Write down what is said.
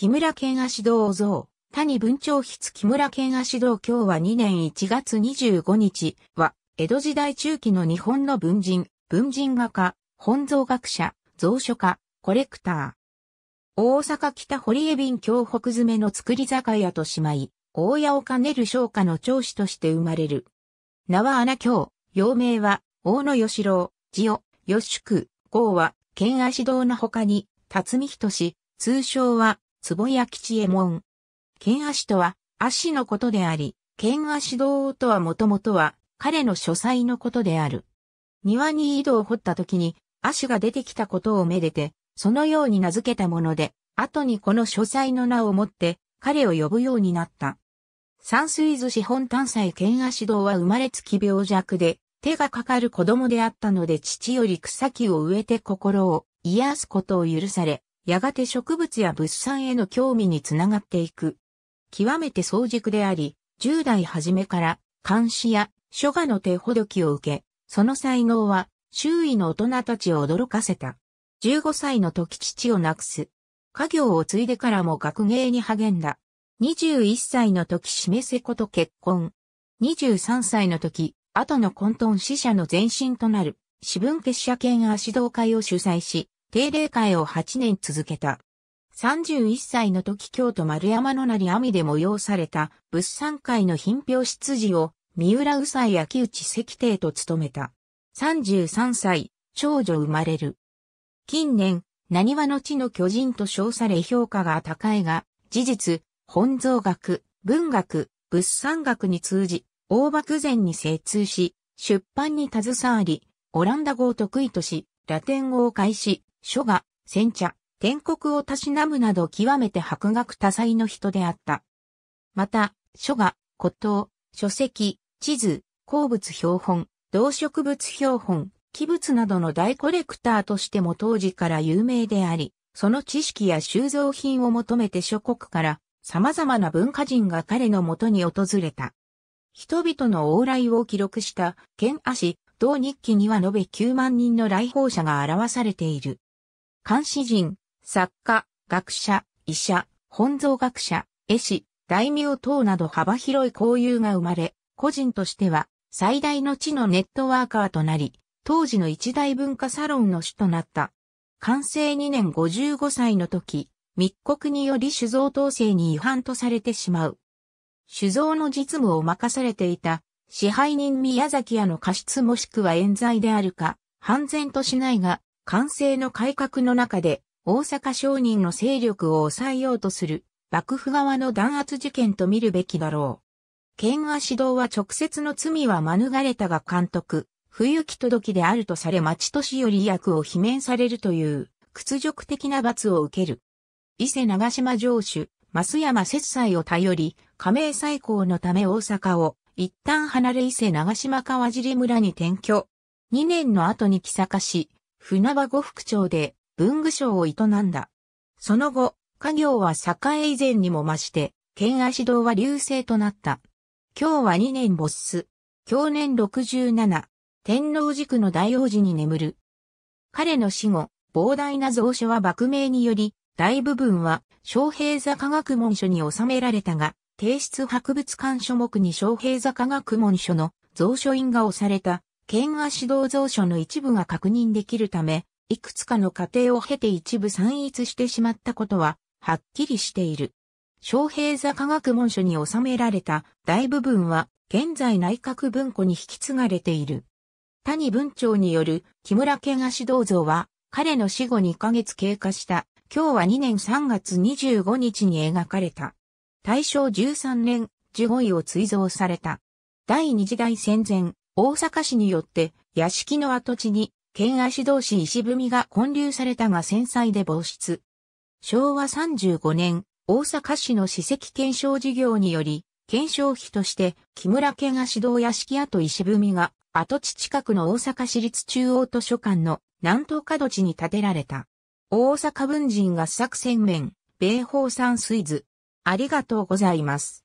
木村健足道像、谷文長筆木村健足道今日は2年1月25日は、江戸時代中期の日本の文人、文人画家、本蔵学者、蔵書家、コレクター。大阪北堀江便京北詰めの作り酒屋としまい、大屋を兼ねる商家の長子として生まれる。名は穴京、幼名は、大野義郎、千代、吉宿、郷は、県足道の他に、辰巳仁通称は、壺屋吉右衛門。剣足とは、足のことであり、剣足道とはもともとは、彼の書斎のことである。庭に井戸を掘った時に、足が出てきたことをめでて、そのように名付けたもので、後にこの書斎の名をもって、彼を呼ぶようになった。山水図資本査細剣足道は生まれつき病弱で、手がかかる子供であったので父より草木を植えて心を癒すことを許され、やがて植物や物産への興味につながっていく。極めて早熟であり、10代初めから監視や書画の手ほどきを受け、その才能は周囲の大人たちを驚かせた。15歳の時父を亡くす。家業を継いでからも学芸に励んだ。21歳の時しめせこと結婚。23歳の時、後の混沌死者の前身となる、私分結社兼足道会を主催し、定例会を8年続けた。31歳の時京都丸山の成網で催された物産会の品評執事を三浦宇佐秋内石帝と務めた。33歳、長女生まれる。近年、何話の地の巨人と称され評価が高いが、事実、本草学、文学、物産学に通じ、大漠前に精通し、出版に携わり、オランダ語を得意とし、ラテン語を開始、書画、煎茶、天国をたしなむなど極めて博学多彩の人であった。また、書画、古刀、書籍、地図、鉱物標本、動植物標本、器物などの大コレクターとしても当時から有名であり、その知識や収蔵品を求めて諸国から様々な文化人が彼のもとに訪れた。人々の往来を記録した剣足同日記には延べ9万人の来訪者が表されている。監視人、作家、学者、医者、本草学者、絵師、大名等など幅広い交友が生まれ、個人としては最大の地のネットワーカーとなり、当時の一大文化サロンの主となった。完成2年55歳の時、密告により酒造統制に違反とされてしまう。酒造の実務を任されていた支配人宮崎屋の過失もしくは冤罪であるか、判然としないが、完成の改革の中で、大阪商人の勢力を抑えようとする、幕府側の弾圧事件と見るべきだろう。県和指導は直接の罪は免れたが監督、不行き届きであるとされ町年より役を罷免されるという、屈辱的な罰を受ける。伊勢長島城主、増山節斎を頼り、加盟再興のため大阪を一旦離れ伊勢長島川尻村に転居。二年の後に木坂市、船場五福町で文具商を営んだ。その後、家業は栄以前にも増して、県足堂は流星となった。今日は二年没す。去年六十七、天皇寺区の大王寺に眠る。彼の死後、膨大な蔵書は幕名により、大部分は昌平座科学文書に収められたが、提出博物館書目に昌平坂学問書の蔵書印が押された、県足導蔵書の一部が確認できるため、いくつかの過程を経て一部散逸してしまったことは、はっきりしている。昌平坂学問書に収められた大部分は、現在内閣文庫に引き継がれている。谷文長による木村健足導像は、彼の死後2ヶ月経過した、今日は2年3月25日に描かれた。大正13年、十五位を追贈された。第二次大戦前、大阪市によって屋敷の跡地に、県足同士石踏みが建立されたが戦災で防出。昭和35年、大阪市の史跡検証事業により、検証費として木村県足道屋敷跡石踏みが跡地近くの大阪市立中央図書館の南東角地に建てられた。大阪文人合作戦面、米宝山水図、ありがとうございます。